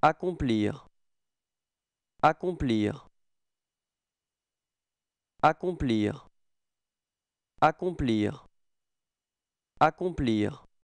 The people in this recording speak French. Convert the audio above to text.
Accomplir. Accomplir. Accomplir. Accomplir. Accomplir.